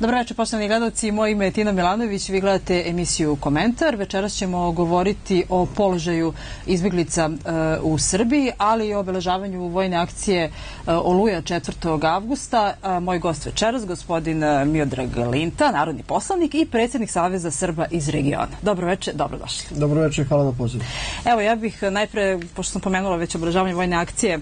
Dobro večer, poštovani gledalci. Moje ime je Tina Milanović. Vi gledate emisiju Komentar. Večeras ćemo govoriti o položaju izbjeglica e, u Srbiji, ali i o obeležavanju vojne akcije e, Oluja 4. avgusta. E, moj gost večeras, gospodin Miodrag Linta, narodni poslanik i predsjednik Saveza Srba iz regiona. Dobro večer, dobrodošli. Dobro večer, hvala na pozivu. Evo, ja bih najpre, pošto sam pomenula već obeležavanje vojne akcije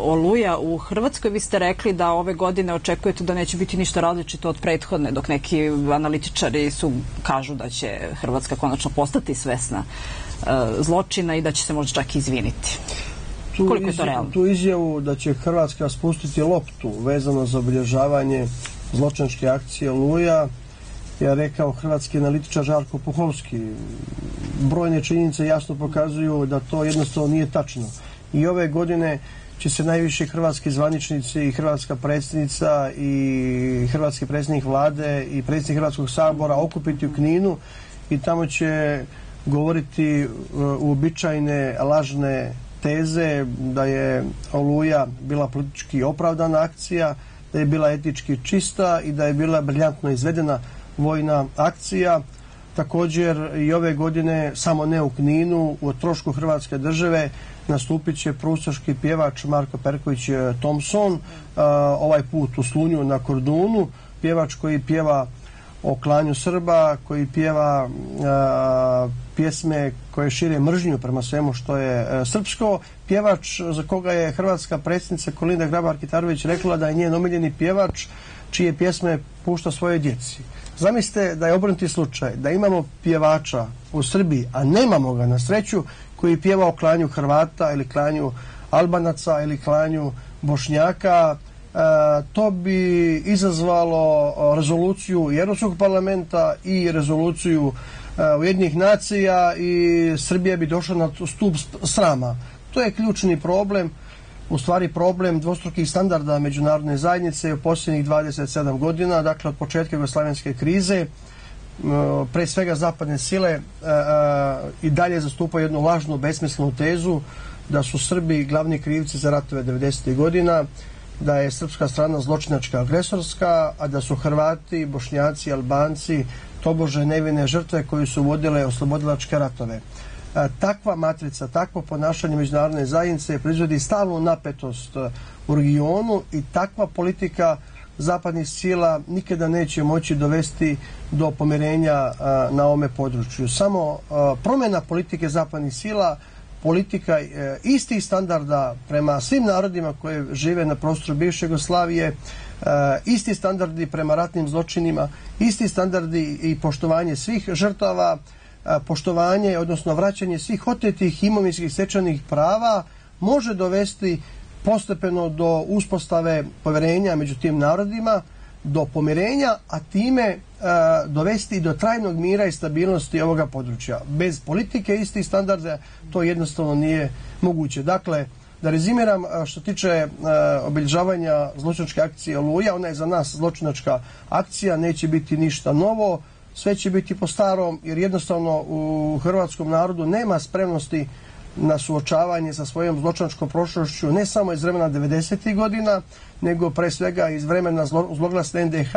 Oluja u Hrvatskoj, vi ste rekli da ove godine očekujete da neće biti ništa različito od pre prethodne, dok neki analitičari su, kažu da će Hrvatska konačno postati svesna e, zločina i da će se možda čak izviniti. Tu Koliko izjavu, je to realno? Tu izjavu da će Hrvatska spustiti loptu vezano za obilježavanje zločinačke akcije Luja, ja rekao hrvatski analitičar Žarko Puhovski. Brojne činjenice jasno pokazuju da to jednostavno nije tačno. I ove godine uh, će se najviše hrvatski zvaničnici i hrvatska predsjednica i hrvatski predsjednik vlade i predsjednik Hrvatskog sabora okupiti u Kninu i tamo će govoriti e, uobičajne lažne teze da je Oluja bila politički opravdana akcija, da je bila etički čista i da je bila briljantno izvedena vojna akcija također i ove godine samo ne u Kninu, u trošku Hrvatske države nastupit će prustaški pjevač Marko Perković e, Thompson, e, ovaj put u Slunju na Kordunu, pjevač koji pjeva o klanju Srba, koji pjeva e, pjesme koje šire mržnju prema svemu što je srpsko. Pjevač za koga je hrvatska predsjednica Kolinda Grabar-Kitarović rekla da je njen omiljeni pjevač čije pjesme pušta svoje djeci. Zamislite da je obrnuti slučaj, da imamo pjevača u Srbiji, a nemamo ga na sreću, koji pjeva o klanju Hrvata ili klanju Albanaca ili klanju Bošnjaka, e, to bi izazvalo e, rezoluciju Jerovskog parlamenta i rezoluciju e, Ujedinih nacija i Srbija bi došla na stup srama. To je ključni problem. E, u stvari problem dvostrukih standarda međunarodne zajednice u posljednjih 27 godina, dakle od početka jugoslavenske krize, e, pre svega zapadne sile e, e, i dalje zastupaju jednu lažnu, besmislenu tezu da su Srbi glavni krivci za ratove 90. godina, da je srpska strana zločinačka agresorska, a da su Hrvati, Bošnjaci, Albanci tobože nevine žrtve koje su vodile oslobodilačke ratove. E, takva matrica, takvo ponašanje međunarodne zajednice prizvodi stalnu napetost e, u regionu i takva politika zapadnih sila nikada neće moći dovesti do pomirenja e, na ome području. Samo promjena politike zapadnih sila, politika istih standarda prema svim narodima koje žive na prostoru bivše Jugoslavije, isti standardi prema ratnim zločinima, isti standardi i poštovanje svih žrtava, poštovanje, odnosno vraćanje svih otetih imovinskih sečanih prava može dovesti postepeno do uspostave poverenja među tim narodima, do pomirenja, a time e, dovesti do trajnog mira i stabilnosti ovoga područja. Bez politike istih standarda to jednostavno nije moguće. Dakle, da rezimiram što tiče e, obilježavanja zločinačke akcije Oluja, ona je za nas zločinačka akcija, neće biti ništa novo, sve će biti po starom, jer jednostavno u hrvatskom narodu nema spremnosti na suočavanje sa svojom zločančkom prošlošću, ne samo iz vremena 90. godina, nego pre svega iz vremena zloglasne NDH,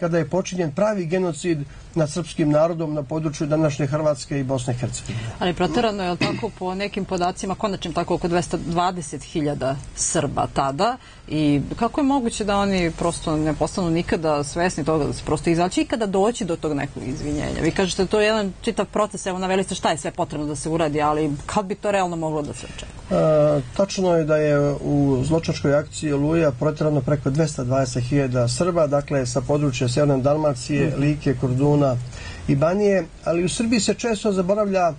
kada je počinjen pravi genocid na srpskim narodom na području današnje Hrvatske i Bosne i Hercegovine. Ali protarano je tako po nekim podacima, konačno tako oko 220.000 Srba tada i kako je moguće da oni prosto ne postanu nikada svesni toga da se prosto izaći i kada doći do tog nekog izvinjenja? Vi kažete da to je jedan čitav proces, evo naveli ste šta je sve potrebno da se uradi, ali kad bi to realno moglo da se očekuje? E, tačno je da je u zločačkoj akciji Luja protirano preko 220.000 Srba, dakle sa područja Sjeverne Dalmacije, mhm. Like, Korduna, Kuzma i Banije, ali u Srbiji se često zaboravlja a,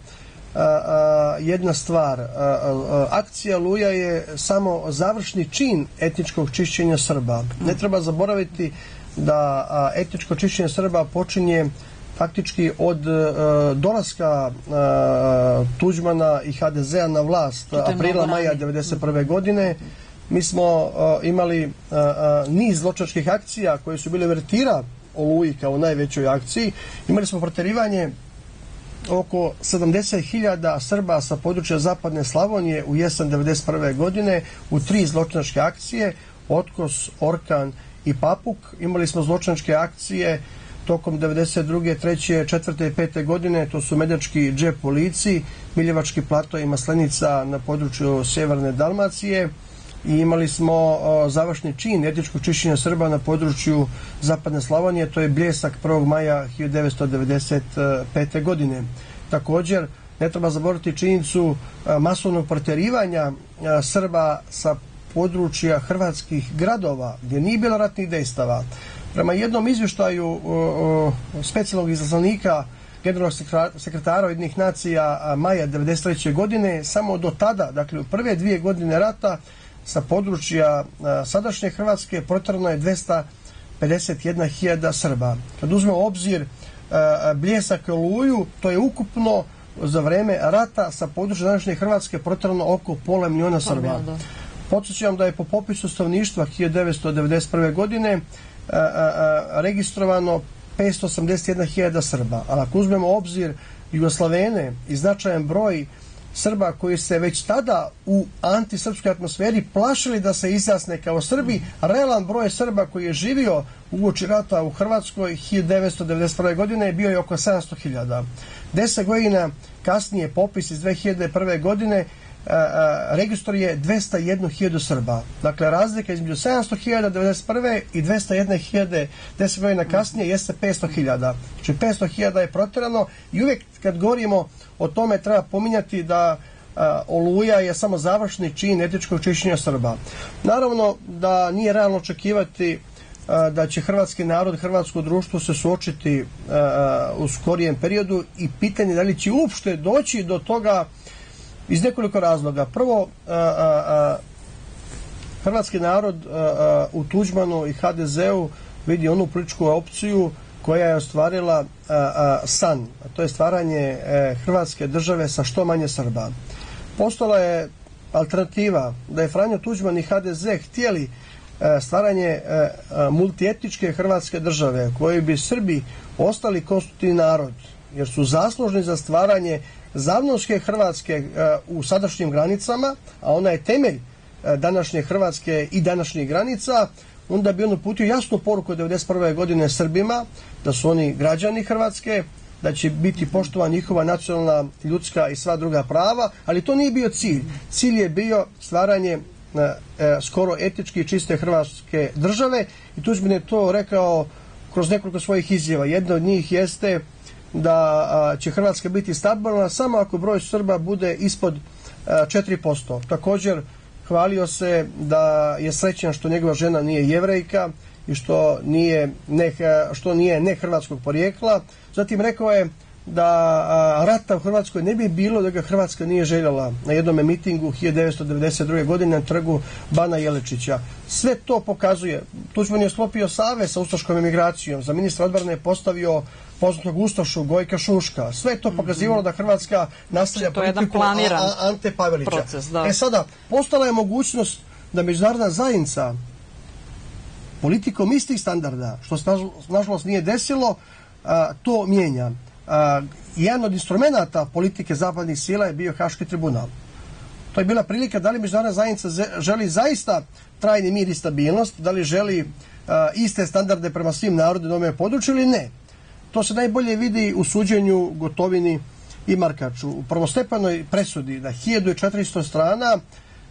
a, jedna stvar. A, a, akcija Luja je samo završni čin etničkog čišćenja Srba. Ne treba zaboraviti da a, etničko čišćenje Srba počinje faktički od e, dolaska e, Tuđmana i HDZ-a na vlast aprila maja 1991. godine mi smo e, imali e, niz zločačkih akcija koje su bile vertira Oluji kao najvećoj akciji. Imali smo proterivanje oko 70.000 Srba sa područja Zapadne Slavonije u jesan 1991. godine u tri zločinačke akcije Otkos, Orkan i Papuk. Imali smo zločinačke akcije tokom 1992. 3. 4. 5. godine to su Medački džep u Lici, Miljevački plato i Maslenica na području Sjeverne Dalmacije i imali smo uh, završni čin etičkog čišćenja Srba na području Zapadne Slavonije, to je bljesak 1. maja 1995. godine. Također, ne treba zaboraviti činjenicu uh, masovnog proterivanja uh, e, Srba sa područja hrvatskih gradova gdje nije bilo ratnih dejstava. Prema jednom izvještaju uh, uh, specijalnog izlaznika generalnog sekretara jednih nacija uh, maja 1993. godine, samo do tada, dakle u prve dvije godine rata, sa područja e, sadašnje Hrvatske protrano je 251.000 Srba. Kad uzme obzir e, bljesak Luju, to je ukupno za vreme rata sa područja današnje Hrvatske protrano oko pola miliona Srba. Podsjećam da je po popisu stavništva 1991. godine e, registrovano 581.000 Srba. Ali ako uzmemo obzir Jugoslavene i značajan broj uh, Srba koji se već tada u antisrpskoj atmosferi plašili da se izjasne kao Srbi, realan broj Srba koji je živio u uoči rata u Hrvatskoj 1991. godine je bio je oko 700.000. Deset godina kasnije popis iz 2001. godine registar je 201.000 Srba. Dakle, razlika između 700.000 i 201.000 deset godina kasnije jeste 500.000. Znači, 500.000 je protirano i uvijek kad govorimo o tome treba pominjati da Oluja je samo završni čin etičkog čišćenja Srba. Naravno da nije realno očekivati da će hrvatski narod, hrvatsko društvo se suočiti u skorijem periodu i pitanje da li će uopšte doći do toga Iz nekoliko razloga. Prvo, a, a, a, hrvatski narod a, e, a, e, u Tuđmanu i HDZ-u vidi onu političku opciju koja je ostvarila a, e, a, san, a to je stvaranje a, hrvatske države sa što manje Srba. Postala je alternativa da je Franjo Tuđman i HDZ htjeli stvaranje multietničke hrvatske države koje bi Srbi ostali konstitutivni narod jer su zaslužni za stvaranje Zavnovske Hrvatske eh, u sadašnjim granicama, a ona je temelj eh, današnje Hrvatske i današnjih granica, onda bi on uputio jasnu poruku 1991. godine Srbima da su oni građani Hrvatske, da će biti poštovan njihova nacionalna, ljudska i sva druga prava, ali to nije bio cilj. Cilj je bio stvaranje e, skoro etički čiste Hrvatske države i Tuđmin je to rekao kroz nekoliko svojih izjava. Jedna od njih jeste da će Hrvatska biti stabilna samo ako broj Srba bude ispod 4%. Također hvalio se da je srećan što njegova žena nije jevrejka i što nije ne, što nije ne hrvatskog porijekla. Zatim rekao je da rata u Hrvatskoj ne bi bilo da ga Hrvatska nije željela na jednom mitingu 1992. godine na trgu Bana Jelečića. Sve to pokazuje. Tuđman je slopio save sa ustaškom emigracijom. Za ministra odbrane je postavio poznatog Ustašu, Gojka Šuška. Sve to pokazivalo da Hrvatska nastavlja znači, politiku a, a, Ante Pavelića. Proces, da. E sada, postala je mogućnost da međunarodna zajednica politikom istih standarda, što se nažalost nije desilo, a, to mijenja jedan od instrumenta politike zapadnih sila je bio Haški tribunal. To je bila prilika da li međunarodna zajednica želi zaista trajni mir i stabilnost, da li želi iste standarde prema svim narodima na ovome području ili ne. To se najbolje vidi u suđenju gotovini i Markaču. U prvostepanoj presudi da 1400 strana uh,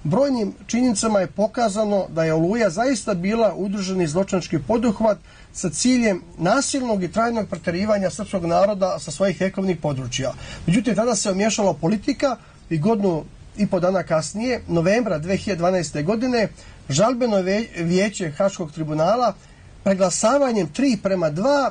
Brojnim činjenicama je pokazano da je Oluja zaista bila udruženi zločinački poduhvat sa ciljem nasilnog i trajnog pretarivanja srpskog naroda sa svojih ekonomnih područja. Međutim, tada se omješala politika i godinu i po dana kasnije, novembra 2012. godine, žalbeno vijeće Haškog tribunala preglasavanjem 3 prema 2 e,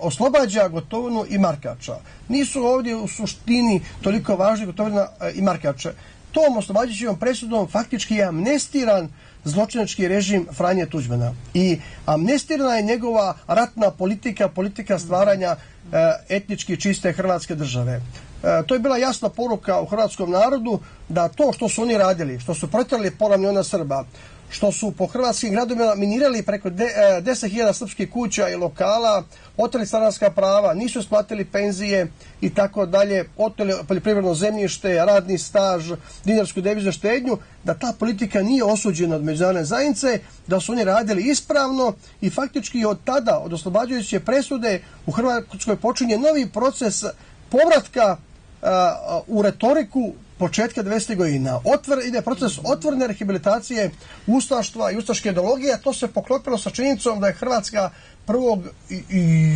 oslobađa Gotovinu i Markača. Nisu ovdje u suštini toliko važni Gotovina e, i Markače tom oslobađajućom presudom faktički je amnestiran zločinački režim Franje Tuđmana. I amnestirana je njegova ratna politika, politika stvaranja e, etnički čiste Hrvatske države. E, to je bila jasna poruka u hrvatskom narodu da to što su oni radili, što su protjerali pola miliona Srba, što su po hrvatskim gradovima minirali preko 10.000 e, srpskih kuća i lokala, oteli stanarska prava, nisu splatili penzije i tako dalje, oteli poljoprivredno zemljište, radni staž, dinarsku deviznu štednju, da ta politika nije osuđena od međunarodne zajednice, da su oni radili ispravno i faktički od tada, od oslobađajuće presude, u Hrvatskoj počinje novi proces povratka e, u retoriku početka 90. godina. Otvr, ide proces otvorne rehabilitacije ustaštva i ustaške ideologije. To se poklopilo sa činjenicom da je Hrvatska 1.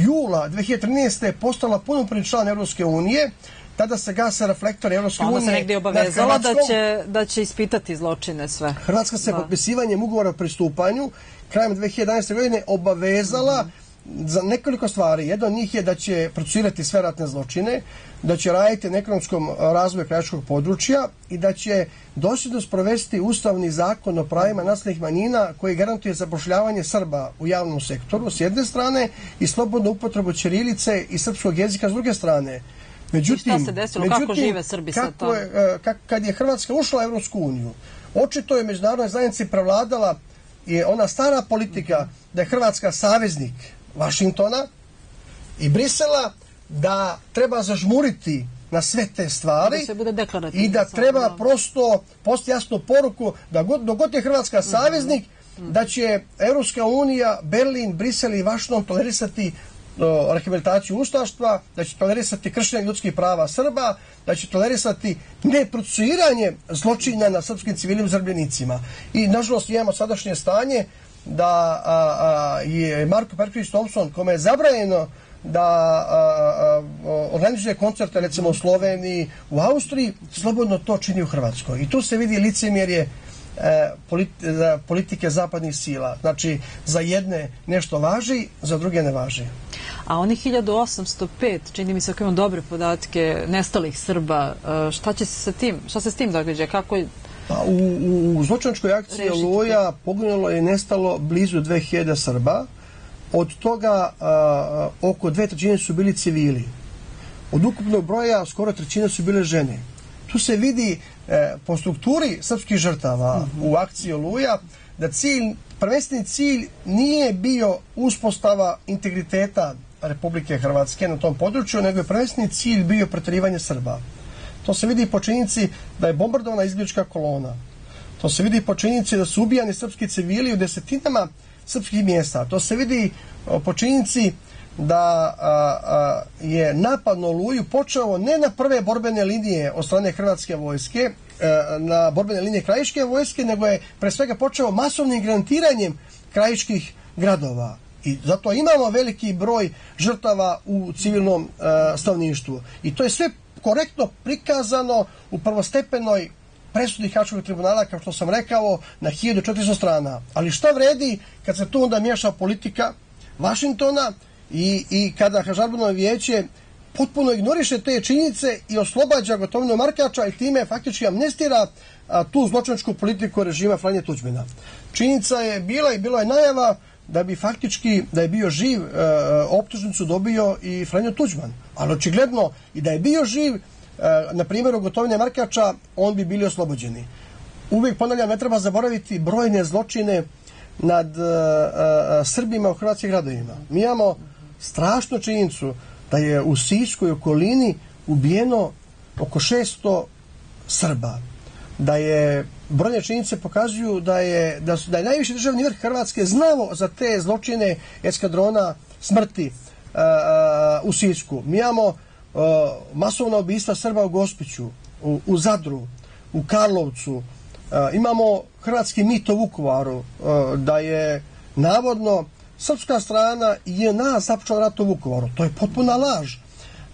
jula 2013. postala punopri član Europske unije. Tada se gase reflektori Europske pa unije. Ona se negdje obavezala da će, da će ispitati zločine sve. Hrvatska se da. potpisivanjem ugovora o pristupanju krajem 2011. godine obavezala mm -hmm za nekoliko stvari. Jedna od njih je da će procirati sve ratne zločine, da će raditi na ekonomskom razvoju krajačkog područja i da će dosljedno sprovesti ustavni zakon o pravima nasljednih manjina koji garantuje zapošljavanje Srba u javnom sektoru s jedne strane i slobodnu upotrebu Čerilice i srpskog jezika s druge strane. Međutim, I šta se desilo? Međutim, kako žive Srbi sa to? Je, e, kak, kad je Hrvatska ušla u Evropsku uniju, očito je međunarodnoj zajednici prevladala je ona stara politika da je Hrvatska saveznik Vašingtona i Brisela da treba zažmuriti na sve te stvari da se bude i da treba da. prosto posti jasnu poruku da god, dogod je Hrvatska mm -hmm. saveznik mm -hmm. da će Europska unija, Berlin, Brisel i Vašington tolerisati rehabilitaciju ustaštva, da će tolerisati kršenje ljudskih prava Srba, da će tolerisati neprocuiranje zločinja na srpskim civilnim zrbljenicima. I, nažalost, imamo sadašnje stanje uh, da a, a, je Marko Perkvić Thompson kome je zabranjeno da a, a, organizuje koncerte recimo u Sloveniji, u Austriji slobodno to čini u Hrvatskoj i tu se vidi licemjerje e, politi, e, politike zapadnih sila znači za jedne nešto važi za druge ne važi A oni 1805, čini mi se ako imamo dobre podatke, nestalih Srba, e, šta će se sa tim, šta se s tim događa, kako Pa u, u, u zločinačkoj akciji Oluja poginulo je nestalo blizu 2000 Srba. Od toga a, oko dve trećine su bili civili. Od ukupnog broja skoro trećina su bile žene. Tu se vidi e, po strukturi srpskih žrtava u akciji Oluja da cilj, prvenstveni cilj nije bio uspostava integriteta Republike Hrvatske na tom području, nego je prvenstveni cilj bio pretrivanje Srba. To se vidi po činjenici da je bombardovana izgljička kolona. To se vidi po činjenici da su ubijani srpski civili u desetinama srpskih mjesta. To se vidi po činjenici da a, a, je napad na Oluju počeo ne na prve borbene linije od strane Hrvatske vojske, a, e, na borbene linije krajiške vojske, nego je pre svega počeo masovnim garantiranjem krajiških gradova. I zato imamo veliki broj žrtava u civilnom a, e, stavništvu. I to je sve korektno prikazano u prvostepenoj presudi Haškog tribunala, kao što sam rekao, na 1400 strana. Ali šta vredi kad se tu onda miješa politika Vašintona i, i kada Hažarbono vijeće potpuno ignoriše te činjice i oslobađa gotovinu Markača i time faktički amnestira a, tu zločinačku politiku režima Franje Tuđmina. Činjica je bila i bilo je najava da bi faktički da je bio živ e, optužnicu dobio i Franjo Tuđman. Ali očigledno i da je bio živ e, na primjeru gotovine Markača on bi bili oslobođeni. Uvijek ponavljam, ne treba zaboraviti brojne zločine nad e, Srbima u Hrvatskih gradovima. Mi imamo strašnu činjenicu da je u Sijskoj okolini ubijeno oko 600 Srba. Da je brojne činjenice pokazuju da je, da su, da je najviši državni vrh Hrvatske znao za te zločine eskadrona smrti uh, uh, u Sisku. Mi imamo uh, masovna ubista Srba u Gospiću, u, u Zadru, u Karlovcu, uh, imamo hrvatski mit o Vukovaru, uh, da je navodno srpska strana je na započela rat u Vukovaru. To je potpuna laž. Uh,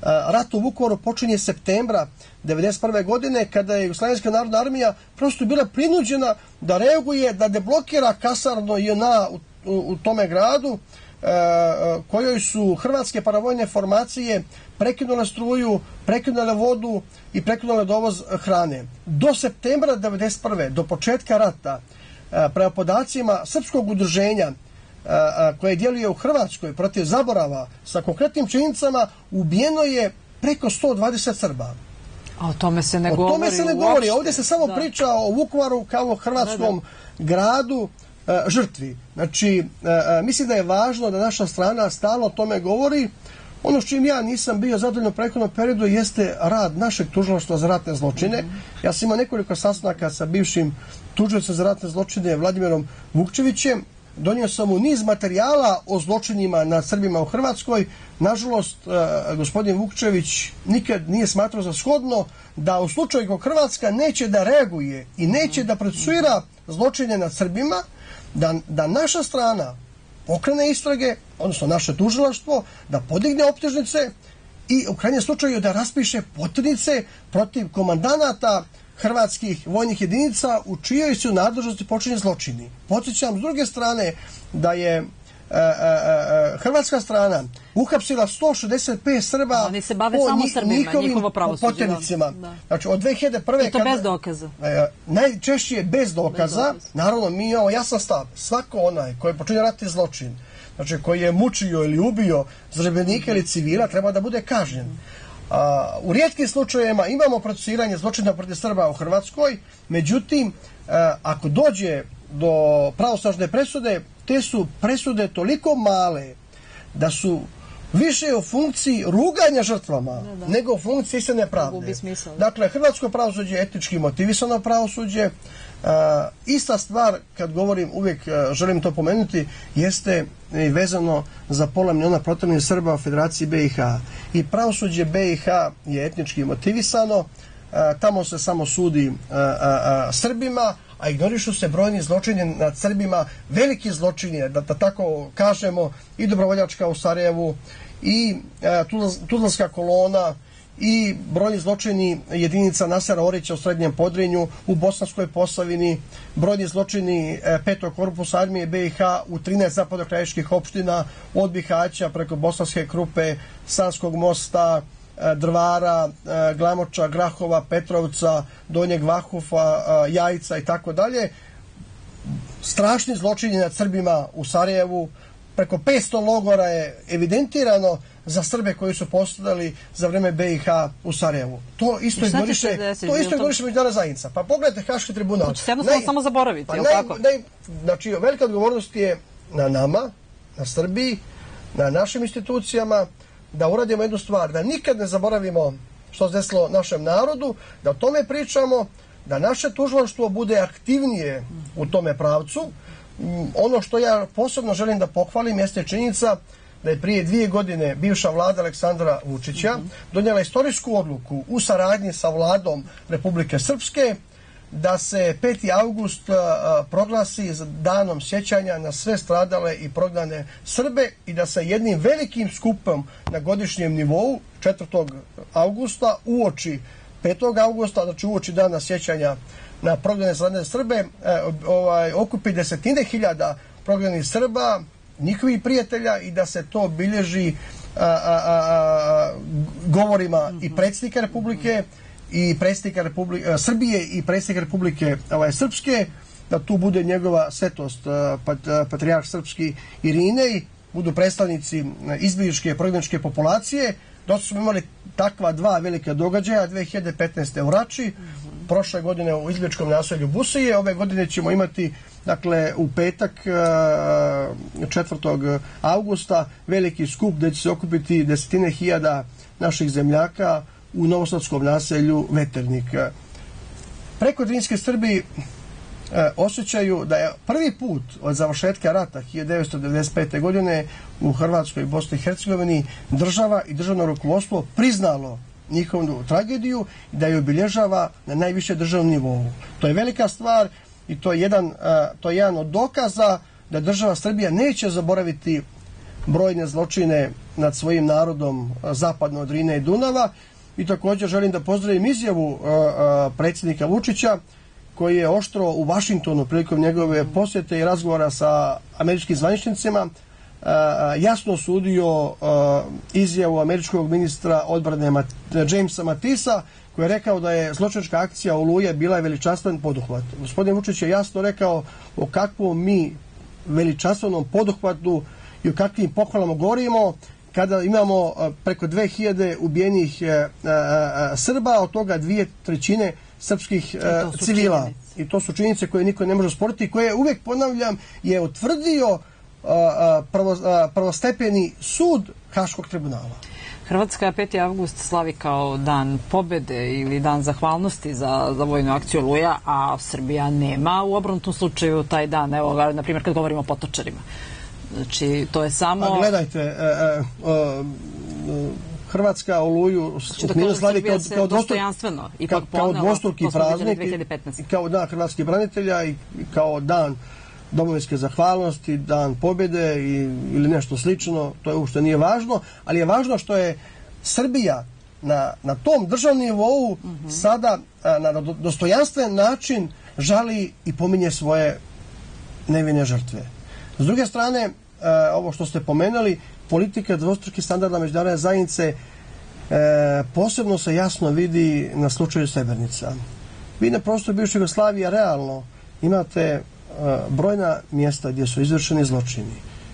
E, rat u Vukovaru počinje septembra 1991. godine kada je Jugoslavijska narodna armija prosto bila prinuđena da reaguje, da deblokira kasarno JNA u, u, u tome gradu e, kojoj su hrvatske paravojne formacije prekinule struju, prekinule vodu i prekinule dovoz hrane. Do septembra 1991. do početka rata e, prema podacima Srpskog udrženja koje djeluje u Hrvatskoj protiv zaborava sa konkretnim činjenicama ubijeno je preko 120 Srba. A o tome se ne o govori. O tome se ne govori. Uopšte. Ovdje se samo da. priča o Vukovaru kao o hrvatskom da, da. gradu uh, žrtvi. Znači, uh, mislim da je važno da naša strana stalo o tome govori. Ono s čim ja nisam bio zadovoljno prethodno periodu jeste rad našeg tužilaštva za ratne zločine. Mm-hmm. Ja sam imao nekoliko sastanaka sa bivšim tužilaštvom za ratne zločine Vladimirom Vukčevićem donio sam mu niz materijala o zločinima na Srbima u Hrvatskoj. Nažalost, e, gospodin Vukčević nikad nije smatrao za shodno da u slučaju kog Hrvatska neće da reaguje i neće da procesuira zločine nad Srbima, da, da naša strana pokrene istrage, odnosno naše tužilaštvo, da podigne optužnice i u krajnjem slučaju da raspiše potrednice protiv komandanata Hrvatska hrvatskih vojnih jedinica u čijoj su nadležnosti počinje zločini. Podsjećam s druge strane da je e, e, e, hrvatska strana uhapsila 165 Srba no, oni se bave po samo Srbima, njihovim potjenicima. Znači, od 2001. I to kada, bez dokaza. najčešće je bez dokaza. Bez dokaza. Naravno, mi imamo jasan stav. Svako onaj koji počinje rati zločin, znači koji je mučio ili ubio zrebenike mm -hmm. ili civila, treba da bude kažnjen. Mm -hmm. U rijetkim slučajima imamo procesiranje zločina protiv Srba u Hrvatskoj, međutim, e, ako dođe do pravosnažne presude, te su presude toliko male da su više u funkciji ruganja žrtvama da, da. nego u funkciji istine pravde. Dakle, hrvatsko pravosuđe je etički motivisano pravosuđe, uh, Eh, ista stvar kad govorim uvijek eh, želim to pomenuti jeste vezano za pola miliona protivnih Srba u Federaciji BiH i pravosuđe BiH je etnički motivisano eh, tamo se samo sudi Srbima a ignorišu se brojni zločini nad Srbima, veliki zločini, da, da tako kažemo, i dobrovoljačka u Sarajevu, i e, tudlanska kolona, i brojni zločini jedinica Nasera Orića u Srednjem Podrinju, u Bosanskoj Posavini, brojni zločini e, Petog korpusa armije BiH u 13 zapadokrajeških opština, od Bihaća preko Bosanske Krupe, Sanskog mosta, e, Drvara, e, Glamoča, Grahova, Petrovca, Donjeg Vahufa, Jajca i tako dalje. Strašni zločini nad Srbima u Sarajevu, preko 500 logora je evidentirano, za Srbe koji su postavljali za vreme BiH u Sarajevu. To isto je goriše, to isto je goriše međunarodna zajednica. Pa pogledajte Haški tribunal. Znači, pa sedno smo samo zaboraviti, pa je li tako? Naj, znači, velika odgovornost je na nama, na Srbiji, na našim institucijama, da uradimo jednu stvar, da nikad ne zaboravimo što se desilo našem narodu, da o tome pričamo, da naše tužvanštvo bude aktivnije u tome pravcu. Mm, ono što ja posebno želim da pohvalim jeste činjenica da je prije dvije godine bivša vlada Aleksandra Vučića donijela istorijsku odluku u saradnji sa vladom Republike Srpske da se 5. august proglasi danom sjećanja na sve stradale i prognane Srbe i da se jednim velikim skupom na godišnjem nivou 4. augusta uoči 5. augusta, znači uoči dana sjećanja na prognane stradane Srbe, e, ovaj, okupi desetine hiljada prognanih Srba, njihovih prijatelja i da se to bilježi a, a, a, a, govorima mm -hmm. i mhm. predsjednika Republike i predsjednika Republike a, Srbije i predsjednika Republike ovaj, Srpske da tu bude njegova svetost e, pat, e, patrijarh srpski Irinej budu predstavnici e, izbiljiške prognaničke populacije do smo imali takva dva velike događaja 2015. u Rači mm -hmm. prošle godine u izbiljičkom naselju Busije ove godine ćemo imati uh, dakle u petak 4. Eh, augusta veliki skup gde će se okupiti desetine hiljada naših zemljaka u novosadskom naselju Veternik. Preko Drinske Srbi eh, osjećaju da je prvi put od završetka rata 1995. godine u Hrvatskoj i Bosni i Hercegovini država i državno rukovodstvo priznalo njihovu tragediju da je obilježava na najviše državnom nivou. To je velika stvar, i to je jedan, e, to je jedan od dokaza da država Srbija neće zaboraviti brojne zločine nad svojim narodom e, zapadno od Rine i Dunava i također želim da pozdravim izjavu e, predsjednika Vučića koji je oštro u Vašingtonu prilikom njegove posjete i razgovora sa američkim zvaničnicima jasno osudio izjavu američkog ministra odbrane Jamesa Matisa koji je rekao da je zločinačka akcija Oluje bila veličastven poduhvat. Gospodin Vučić je jasno rekao o kakvom mi veličastvenom poduhvatu i o kakvim pohvalama govorimo kada imamo preko 2000 ubijenih Srba, od toga dvije trećine srpskih civila. Činjenice. I to su činjenice koje niko ne može sporiti, koje uvijek ponavljam je otvrdio prvo, prvostepeni sud Haškog tribunala. Hrvatska 5. avgust slavi kao dan pobede ili dan zahvalnosti za, za vojnu akciju Luja, a Srbija nema u obrontnom slučaju taj dan, evo, na primjer, kad govorimo o potočarima. Znači, to je samo... A gledajte, e, e, e, Hrvatska oluju znači, slavi kao, kao, dostur, kao, kao dvostruki praznik, kao dan hrvatskih branitelja i kao dan domovinske zahvalnosti, dan pobjede i, ili nešto slično, to je uopšte nije važno, ali je važno što je Srbija na, na tom državnom nivou mm -hmm. sada a, na dostojanstven način žali i pominje svoje nevine žrtve. S druge strane, a, ovo što ste pomenuli, politika dvostruki standarda međunarodne zajednice e, posebno se jasno vidi na slučaju Sebernica. Vi na prostoru Bivše Jugoslavije realno imate Eh, brojna mjesta gdje su izvršeni zločini.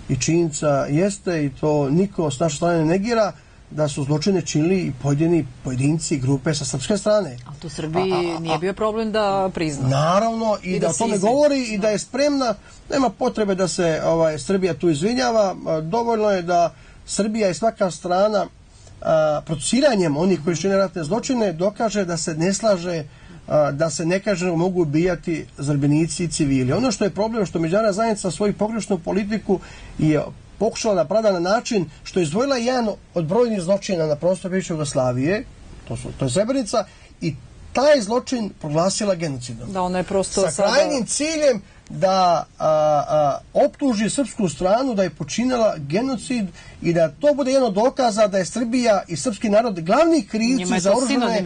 I činjenica jeste, i to niko s naše strane negira, da su zločine činili pojedini pojedinci grupe sa srpske strane. A to Srbiji a, a, a, nije bio problem da prizna. Naravno, i, I da, da o tome izvijek. govori, i da je spremna. Nema potrebe da se ovaj Srbija tu izvinjava. Dovoljno je da Srbija i svaka strana a, procesiranjem onih koji čine ratne zločine dokaže da se ne slaže a, da se ne kaže mogu ubijati zrbenici i civili. Ono što je problem što međara zajednica svoju pogrešnu politiku je pokušala da prada na način što je izdvojila jedan od brojnih zločina na prostoru Bivše Jugoslavije, to, su, to je Srebrenica, i taj zločin proglasila genocidom. Da, ona je prosto sa krajnim sada... ciljem da a, a, optuži srpsku stranu da je počinjala genocid i da to bude jedno dokaza da je Srbija i srpski narod glavni krivci za oružene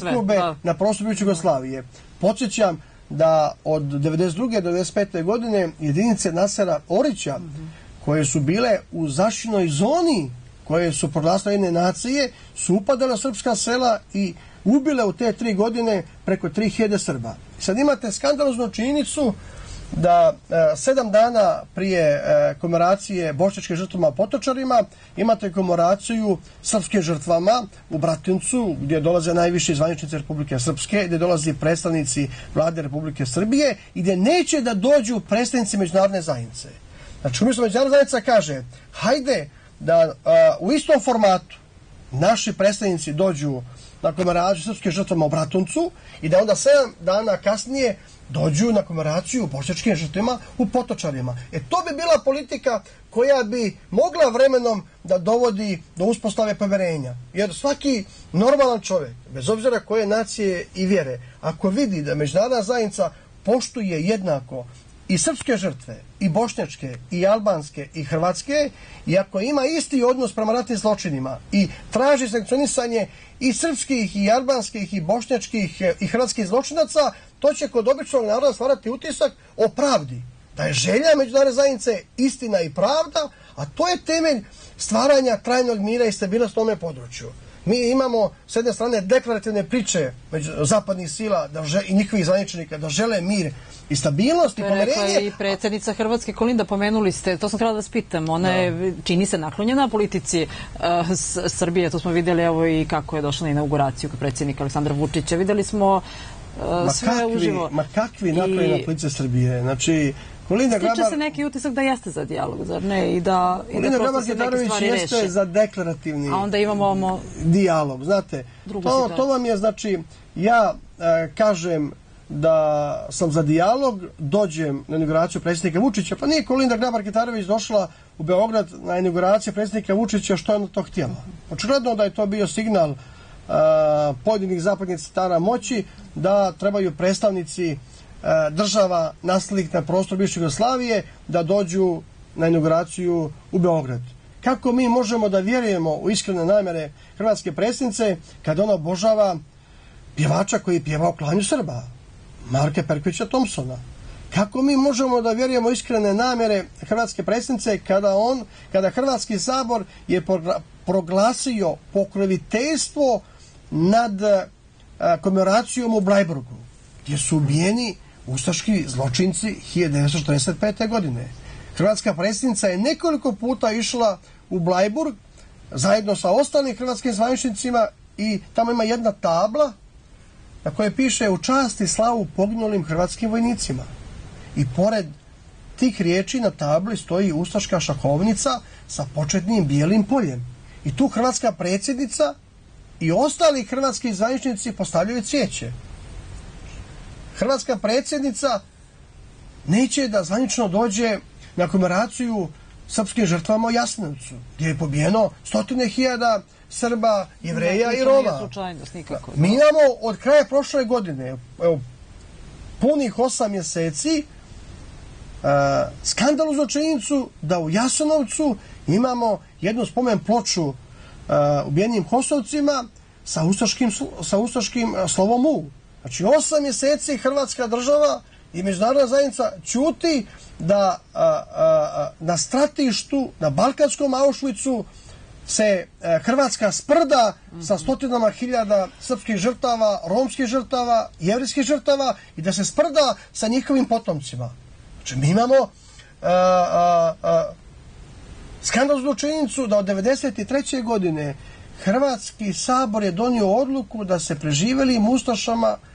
sukobe na prostoru Jugoslavije. Podsećam da od 92. do 95. godine jedinice Nasera Orića mm -hmm. koje su bile u zaštinoj zoni koje su proglasile jedne nacije su upadale srpska sela i ubile u te tri godine preko 3000 Srba. Sad imate skandaloznu činjenicu da e, sedam dana prije e, komemoracije bošničkih žrtvama potočarima imate komemoraciju srpskim žrtvama u Bratuncu gdje dolaze najviše zvaničnice Republike Srpske, gdje dolazi predstavnici vlade Republike Srbije i gdje neće da dođu predstavnici međunarodne zajednice. Znači, umjesto međunarodne zajednice kaže, hajde da a, e, u istom formatu naši predstavnici dođu na komemoraciju srpskim žrtvama u Bratuncu i da onda sedam dana kasnije dođu na komemoraciju u bošnjačkim žrtvima u potočarima. E to bi bila politika koja bi mogla vremenom da dovodi do uspostave pomerenja. Jer svaki normalan čovjek, bez obzira koje nacije i vjere, ako vidi da međunarodna zajednica poštuje jednako i srpske žrtve, i bošnjačke, i albanske, i hrvatske, i ako ima isti odnos prema ratnim zločinima i traži sankcionisanje i srpskih, i albanskih, i bošnjačkih, i hrvatskih zločinaca, to će kod običnog naroda stvarati utisak o pravdi. Da je želja međunarodne zajednice istina i pravda, a to je temelj stvaranja trajnog mira i stabilnosti na ovome području. Mi imamo s jedne strane deklarativne priče među zapadnih sila da žele, i njihovih zvaničnika da žele mir i stabilnost i pomerenje. i predsjednica Hrvatske Kolinda, pomenuli ste, to sam htjela da spitam, ona je, čini se naklonjena politici uh, Srbije, to smo vidjeli evo i kako je došla na inauguraciju kod predsjednika Aleksandra Vučića, vidjeli smo uh, sve kakvi, uživo. Ma kakvi naklonjena I... politica Srbije, znači uh, Kolinda Stiče Grabar, se neki utisak da jeste za dijalog, zar ne? I da, Kolinda i da Grabar Kitarović jeste reši. za deklarativni A onda imamo ovo... dijalog, znate. To, situaciju. to vam je, znači, ja e, kažem da sam za dijalog, dođem na inauguraciju predsjednika Vučića, pa nije Kolinda Grabar Kitarović došla u Beograd na inauguraciju predsjednika Vučića, što je ona to htjela. Očigledno da je to bio signal e, pojedinih zapadnjih stara moći da trebaju predstavnici E, država nastalih na prostor Biće Jugoslavije da dođu na inauguraciju u Beograd. Kako mi možemo da vjerujemo u iskrene namere hrvatske predsjednice kada ona obožava pjevača koji je pjevao klanju Srba, Marke Perkovića Thompsona? Kako mi možemo da vjerujemo u iskrene namere hrvatske predsjednice kada on, kada Hrvatski sabor je proglasio pokroviteljstvo nad e, komemoracijom u Blajburgu, gdje su ubijeni ustaški zločinci 1945. godine. Hrvatska predsjednica je nekoliko puta išla u Blajburg zajedno sa ostalim hrvatskim zvaničnicima i tamo ima jedna tabla na kojoj piše u časti slavu poginulim hrvatskim vojnicima. I pored tih riječi na tabli stoji ustaška šakovnica sa početnim bijelim poljem. I tu hrvatska predsjednica i ostali hrvatski zvaničnici postavljaju cijeće hrvatska predsjednica neće da zvanično dođe na komemoraciju srpskim žrtvama u Jasnevcu, gdje je pobijeno stotine hiljada Srba, Jevreja dakle, i Roma. Mi imamo od kraja prošle godine, evo, punih osam mjeseci, e, skandal u zločinicu da u Jasnovcu imamo jednu spomen ploču e, ubijenim Kosovcima sa ustaškim, sa ustaškim e, slovom U. Znači, osam mjeseci Hrvatska država i međunarodna zajednica čuti da a, a, a, na stratištu, na Balkanskom Auschwitzu, se e, Hrvatska sprda sa stotinama hiljada srpskih žrtava, romskih žrtava, jevrijskih žrtava i da se sprda sa njihovim potomcima. Znači, mi imamo a, e, a, e, a, skandalsnu činjenicu da od 1993. godine Hrvatski sabor je donio odluku da se preživeli mustašama Ustašama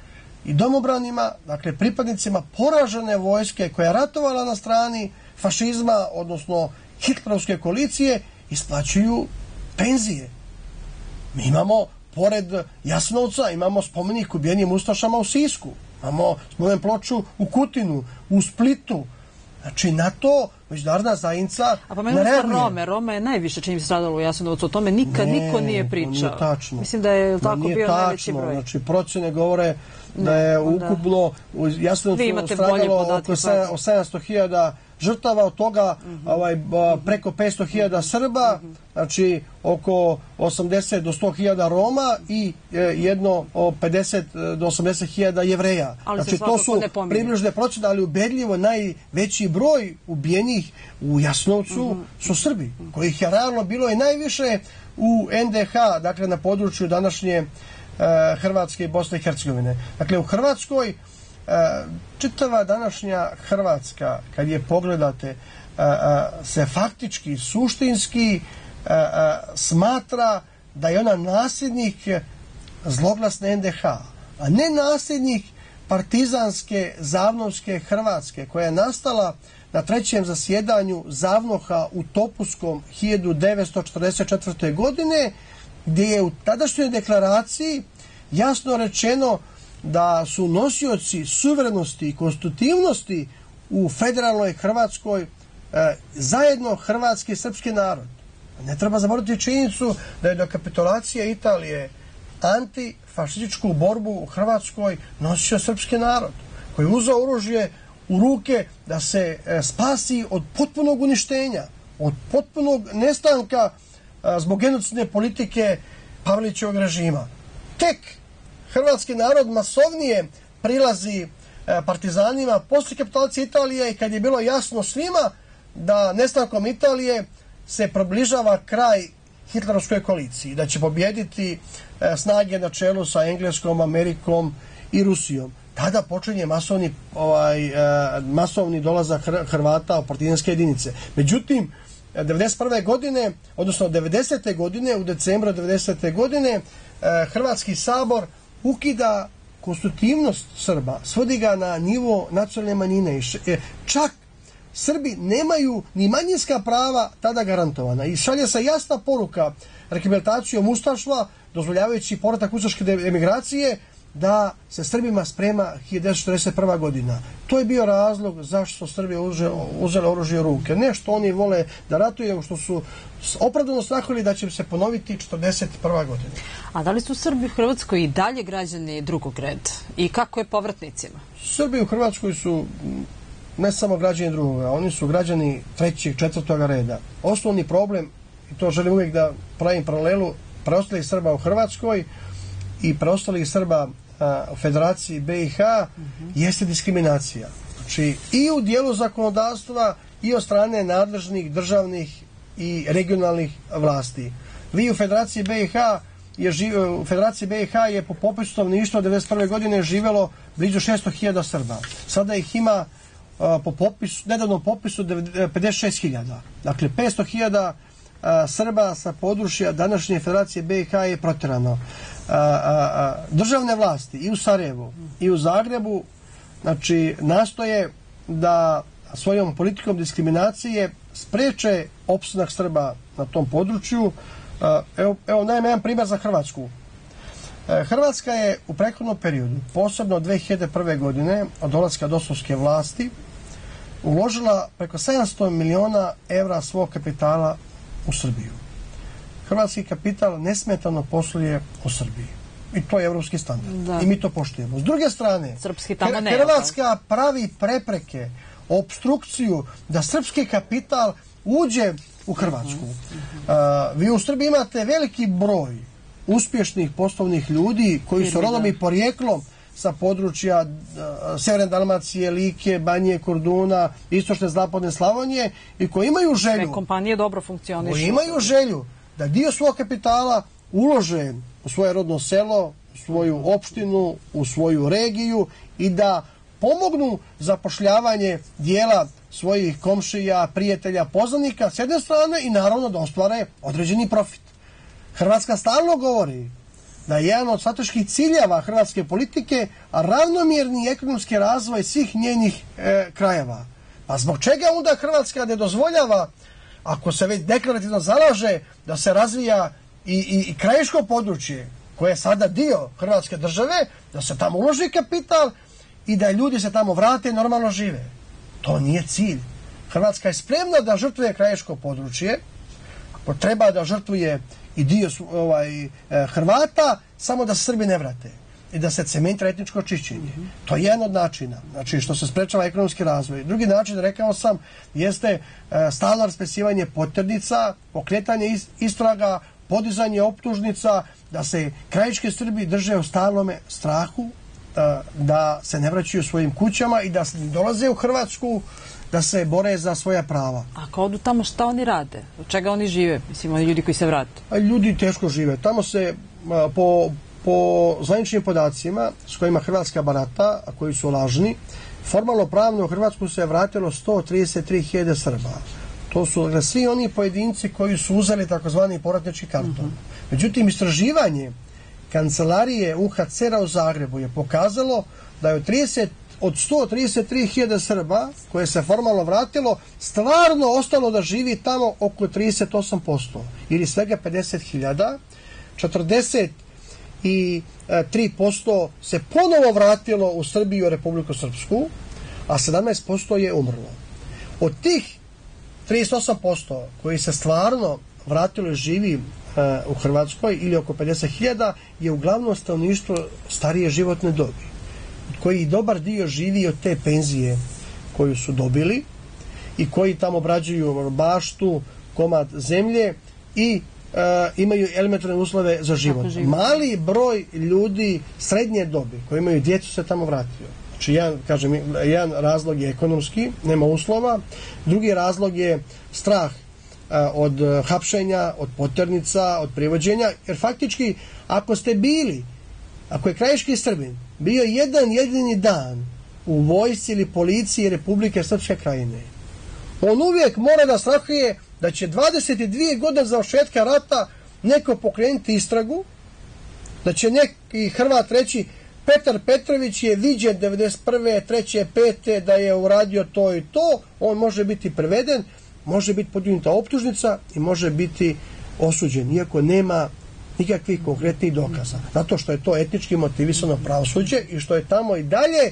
i domobranima, dakle pripadnicima poražene vojske koja je ratovala na strani fašizma, odnosno hitlerovske koalicije, isplaćuju penzije. Mi imamo, pored Jasnovca, imamo spomenik ubijenim Ustašama u Sisku, imamo spomenik ploču u Kutinu, u Splitu, Znači, na to međunarodna zajednica A pa meni Rome, Rome je najviše čim se stradalo u Jasenovcu, o tome nikad ne, niko nije pričao. Nije tačno. Mislim da je tako bio tačno. najveći broj. Znači, procjene govore da je pa ukupno, da. jasno Vi stradalo oko 700.000 pa- žrtava od toga mhm. ovaj, preko 500.000 Srba, mhm. znači oko 80 do 100.000 Roma i e, jedno 50 e, do 80.000 Jevreja. Znači to su približne procene, ali ubedljivo najveći broj ubijenih u Jasnovcu mhm. su Srbi, kojih je realno bilo i najviše u NDH, dakle na području današnje uh, E, Hrvatske i Bosne i Hercegovine. Dakle, u Hrvatskoj e, čitava današnja Hrvatska, kad je pogledate, e, se faktički, suštinski smatra da je ona nasljednik zloglasne NDH, a ne nasljednik partizanske zavnovske Hrvatske, koja je nastala na trećem zasjedanju Zavnoha u Topuskom 1944. godine, gdje je u tadašnjoj deklaraciji jasno rečeno da su nosioci suverenosti i konstitutivnosti u federalnoj Hrvatskoj e, zajedno hrvatski i srpski narod. Ne treba zaboraviti činjenicu da je do kapitulacije Italije antifašističku borbu u Hrvatskoj nosio srpski narod koji je uzao oružje u ruke da se e, spasi od potpunog uništenja, od potpunog nestanka uh, zbog genocidne politike Pavlićevog režima. Tek hrvatski narod masovnije prilazi e, partizanima posle kapitalacije Italije i kad je bilo jasno svima da nestankom Italije se približava kraj Hitlerovskoj koaliciji, da će pobjediti e, snage na čelu sa Engleskom, Amerikom i Rusijom. Tada počinje masovni, ovaj, e, masovni dolazak Hrvata u partizanske jedinice. Međutim, 1991. godine, odnosno 90. godine, u decembru 90. godine, eh, Hrvatski sabor ukida konstitutivnost Srba, svodi ga na nivo nacionalne manjine. Eh, čak Srbi nemaju ni manjinska prava tada garantovana. I šalje se jasna poruka rekabilitacijom Ustašva, dozvoljavajući poratak ustaške emigracije, da se Srbima sprema 1941. godina. To je bio razlog zašto Srbije uzeli oružje u ruke. Nešto oni vole da ratuje, što su opravdano strahovali da će se ponoviti 1941. godina. A da li su Srbi u Hrvatskoj i dalje građani drugog reda? I kako je povratnicima? Srbi u Hrvatskoj su ne samo građani drugog reda, oni su građani trećeg, četvrtog reda. Osnovni problem, i to želim uvijek da pravim paralelu, preostalih Srba u Hrvatskoj i preostalih Srba u federaciji BiH mm -hmm. jeste diskriminacija. Znači i u dijelu zakonodavstva i od strane nadležnih državnih i regionalnih vlasti. Vi u federaciji BiH je u federaciji BiH je po popisu stanovništva 91. godine živelo blizu 600.000 Srba. Sada ih ima po popisu, nedavnom popisu 56.000. E, dakle, 500.000 Srba sa područja današnje federacije BiH je protirano. Uh, a, a, državne vlasti i u Sarajevu i u Zagrebu znači nastoje da svojom politikom diskriminacije spreče opstanak Srba na tom području. Evo, evo najme jedan primjer za Hrvatsku. E, Hrvatska je u prethodnom periodu, posebno 2001. godine, od dolazka dosovske vlasti, uložila preko 700 miliona evra svog kapitala u Srbiju hrvatski kapital nesmetano posluje u Srbiji. I to je evropski standard. Da. I mi to poštujemo. S druge strane, Hrvatska pravi prepreke, obstrukciju da srpski kapital uđe u Hrvatsku. Uh, vi u Srbiji imate veliki broj uspješnih poslovnih ljudi koji su rodom i porijeklom sa područja uh, Severne Dalmacije, Like, Banje, Korduna, Istočne, Zapadne, Slavonije i koji imaju želju... Ne, kompanije dobro funkcionišu. Koji imaju želju da dio svog kapitala ulože u svoje rodno selo, u svoju opštinu, u svoju regiju i da pomognu zapošljavanje dijela svojih komšija, prijatelja, poznanika s jedne strane i naravno da ostvare određeni profit. Hrvatska stalno govori da je jedan od strateških ciljeva hrvatske politike ravnomjerni ekonomski razvoj svih njenih e, krajeva. Pa zbog čega onda Hrvatska ne dozvoljava ako se već deklarativno zalaže da se razvija i, i, i krajiško područje koje je sada dio Hrvatske države, da se tamo uloži kapital i da ljudi se tamo vrate i normalno žive. To nije cilj. Hrvatska je spremna da žrtvuje krajiško područje, ako treba da žrtvuje i dio ovaj, eh, Hrvata, samo da se Srbi ne vrate i da se cementira etničko čišćenje. Mm -hmm. To je jedan od načina, znači što se sprečava ekonomski razvoj. Drugi način, rekao sam, jeste e, stalno raspesivanje potrdica, pokretanje istraga, podizanje optužnica, da se krajičke Srbi drže u stalnome strahu, e, da se ne vraćaju svojim kućama i da se dolaze u Hrvatsku da se bore za svoja prava. Ako odu tamo, šta oni rade? Od čega oni žive? Mislim, oni ljudi koji se vrate? Ljudi teško žive. Tamo se e, po, po zvaničnim podacima s kojima Hrvatska barata, a koji su lažni, formalno pravno u Hrvatsku se je vratilo 133.000 Srba. To su dakle, svi oni pojedinci koji su uzeli takozvani poratnički karton. Mm -hmm. Međutim, istraživanje kancelarije UHCR-a u Zagrebu je pokazalo da je od 30 od 133.000 Srba koje se formalno vratilo stvarno ostalo da živi tamo oko 38% ili svega 50.000 40 i 3% e, se ponovo vratilo u Srbiju, Republiku Srpsku, a 17% je umrlo. Od tih 38% koji se stvarno vratilo živi e, u Hrvatskoj ili oko 50.000 je uglavnom stanovništvo starije životne dobi koji dobar dio živi od te penzije koju su dobili i koji tamo obrađuju baštu, komad zemlje i uh, imaju elementarne uslove za život. život. Mali broj ljudi srednje dobi koji imaju djecu se tamo vratio. Znači, jedan, kažem, jedan razlog je ekonomski, nema uslova. Drugi razlog je strah uh, od hapšenja, od poternica, od privođenja. Jer faktički, ako ste bili, ako je krajiški Srbin bio jedan jedini dan u vojsci ili policiji Republike Srpske krajine, on uvijek mora da strahuje da će 22 godine za ošetka rata neko pokrenuti istragu, da će neki Hrvat reći Petar Petrović je viđen 91. treće, pete, da je uradio to i to, on može biti preveden, može biti podignuta optužnica i može biti osuđen, iako nema nikakvih konkretnih dokaza. Zato što je to etnički motivisano pravosuđe i što je tamo i dalje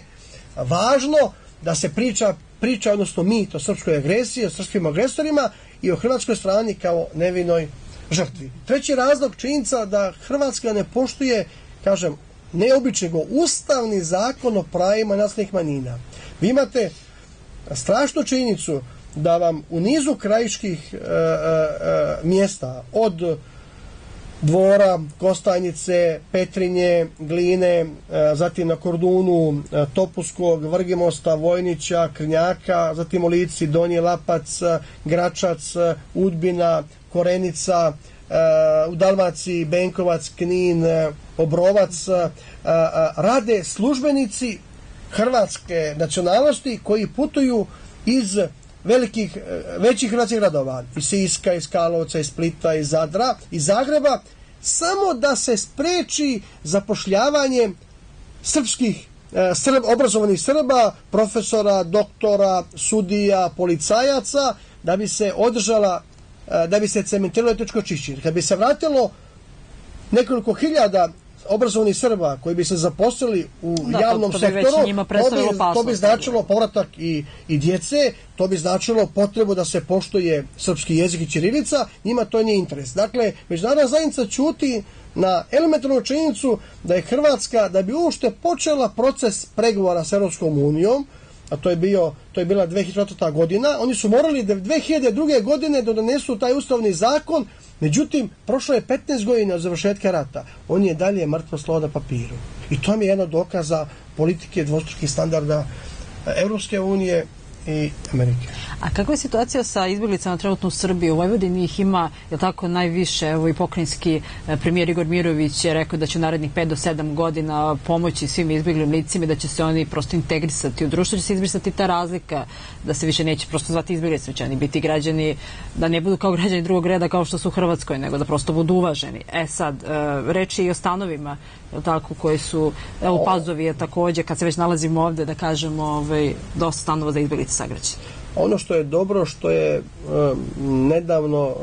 važno da se priča priča, odnosno mi, to srpskoj agresije, srpskim agresorima i o hrvatskoj strani kao nevinoj žrtvi. Treći razlog činjica da Hrvatska ne poštuje, kažem, neobični go, ustavni zakon o pravima nasljednih manjina. Vi imate strašnu činjenicu da vam u nizu krajiških e, e, e mjesta od e, dvora, Kostanjice, Petrinje, Gline, e, zatim na Kordunu, e, Topuskog, Vrgimosta, Vojnića, Krnjaka, zatim u Lici, Donji Lapac, Gračac, Udbina, Korenica, e, u Dalmaciji, Benkovac, Knin, Obrovac. Rade službenici hrvatske nacionalnosti koji putuju iz velikih, e, većih hrvatskih gradova, iz Siska, iz Kalovca, iz Splita, iz Zadra, iz Zagreba, samo da se spreči zapošljavanje srpskih, e, srb, obrazovanih Srba, profesora, doktora, sudija, policajaca, da bi se održala, e, da bi se cementiralo etičko čišćenje. Kad bi se vratilo nekoliko hiljada obrazovanih Srba koji bi se zaposlili u da, javnom to, to sektoru, to bi, to bi značilo povratak i, i djece, to bi značilo potrebu da se poštuje srpski jezik i čirilica, njima to nije interes. Dakle, međunarodna zajednica čuti na elementarnu činjenicu da je Hrvatska, da bi ušte počela proces pregovora s Europskom unijom, a to je bio to je bila 2004. godina, oni su morali da 2002. godine da donesu taj ustavni zakon Međutim, prošlo je 15 godina od završetka rata, on je dalje mrtvo slovo na papiru. I to je jedno dokaza politike dvostrukih standarda eh, Evropske unije i Amerike. A kakva je situacija sa izbjeglicama trenutno u Srbiji? U Vojvodini ih ima, je tako, najviše. Evo i pokrinjski e, premijer Igor Mirović je rekao da će u narednih 5 do 7 godina pomoći svim izbjeglim licima i da će se oni prosto integrisati u društvo, će se izbrisati ta razlika, da se više neće prosto zvati izbjeglicama, će oni biti građani, da ne budu kao građani drugog reda kao što su u Hrvatskoj, nego da prosto budu uvaženi. E sad, e, reći i o stanovima, tako koje su, evo Pazovi je također, kad se već nalazimo ovde, da kažemo, ovaj, dosta stanova za izbjeglice sagraćenje. Ono što je dobro, što je e, nedavno e,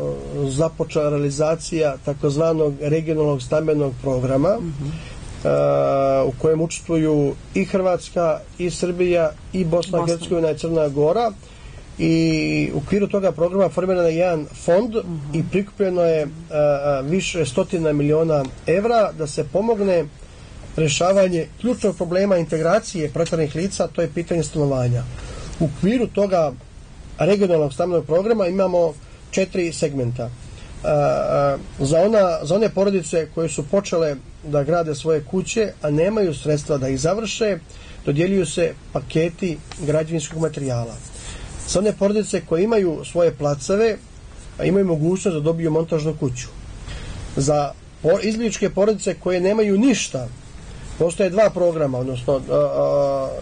započela realizacija takozvanog regionalnog stambenog programa, mhm. e, u kojem učestvuju i Hrvatska, i Srbija, i Bosna, Bosna. Hercegovina i Crna Gora, i u okviru toga programa formiran je jedan fond uh mhm. -huh. i prikupljeno je uh, više stotina miliona evra da se pomogne rešavanje ključnog problema integracije pretranih lica, to je pitanje stanovanja. Uh, U kviru toga regionalnog stambenog programa imamo četiri segmenta. E, e, za, ona, za one porodice koje su počele da grade svoje kuće, a nemaju sredstva da ih završe, dodjeljuju se paketi građevinskog materijala. Za one porodice koje imaju svoje placave, a imaju mogućnost da dobiju montažnu kuću. Za izličke porodice koje nemaju ništa, postoje dva programa, odnosno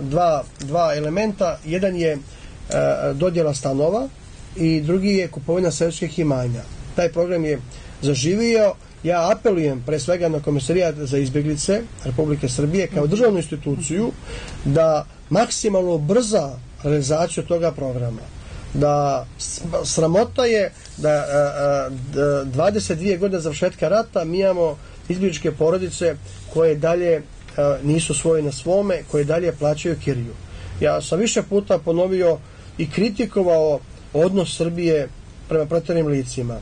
dva, dva elementa. Jedan je dodjela stanova i drugi je kupovina sredskih imanja. Taj program je zaživio. Ja apelujem pre svega na komisarijat za izbjeglice Republike Srbije kao državnu instituciju da maksimalno brza realizaciju toga programa da sramota je da a, a, 22 godine završetka rata mi imamo izbjegličke porodice koje dalje nisu svoje na svome, koje dalje plaćaju kiriju. Ja sam više puta ponovio i kritikovao odnos Srbije prema proteranim licima.